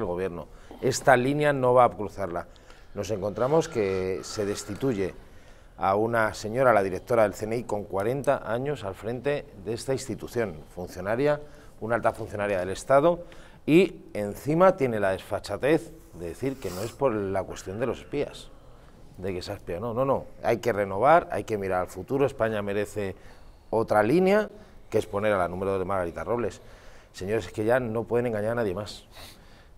el gobierno. Esta línea no va a cruzarla. Nos encontramos que se destituye a una señora, la directora del CNI, con 40 años al frente de esta institución, funcionaria, una alta funcionaria del Estado, y encima tiene la desfachatez de decir que no es por la cuestión de los espías, de que se ha espiado. No, no, no. Hay que renovar, hay que mirar al futuro. España merece otra línea, que es poner a la número de Margarita Robles. Señores, es que ya no pueden engañar a nadie más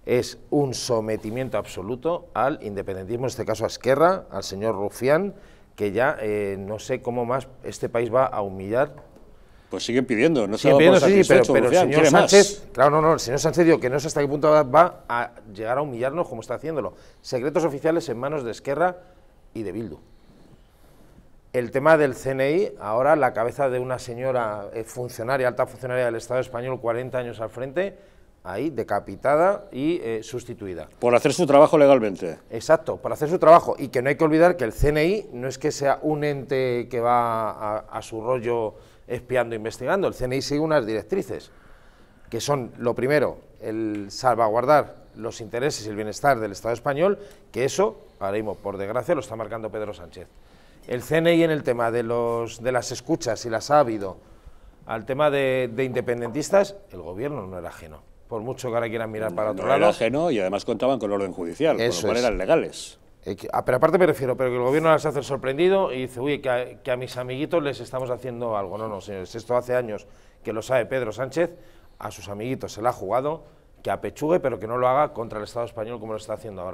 es un sometimiento absoluto al independentismo, en este caso a Esquerra, al señor Rufián, que ya eh, no sé cómo más este país va a humillar. Pues siguen pidiendo, no se va pidiendo, pero, el señor Sánchez, claro, no, no, el señor Sánchez dijo que no sé hasta qué punto va a llegar a humillarnos como está haciéndolo. Secretos oficiales en manos de Esquerra y de Bildu. El tema del CNI, ahora la cabeza de una señora eh, funcionaria, alta funcionaria del Estado español, 40 años al frente, ahí decapitada y eh, sustituida. Por hacer su trabajo legalmente. Exacto, por hacer su trabajo. Y que no hay que olvidar que el CNI no es que sea un ente que va a, su rollo espiando, e investigando. El CNI sigue unas directrices, que son, lo primero, el salvaguardar los intereses y el bienestar del Estado español, que eso, ahora mismo, por desgracia, lo está marcando Pedro Sánchez. El CNI en el tema de, los, de las escuchas, y las ha habido, al tema de independentistas, el gobierno no era ajeno por mucho que ahora quieran mirar para otro lado. Era ajeno y además contaban con orden judicial, Eso con lo eran legales. Eh, ah, pero aparte me refiero, pero que el gobierno las hace sorprendido y dice, uy, que a, que a, mis amiguitos les estamos haciendo algo. No, no, señores, esto hace años que lo sabe Pedro Sánchez, a sus amiguitos se la ha jugado, que apechugue, pero que no lo haga contra el Estado español como lo está haciendo ahora.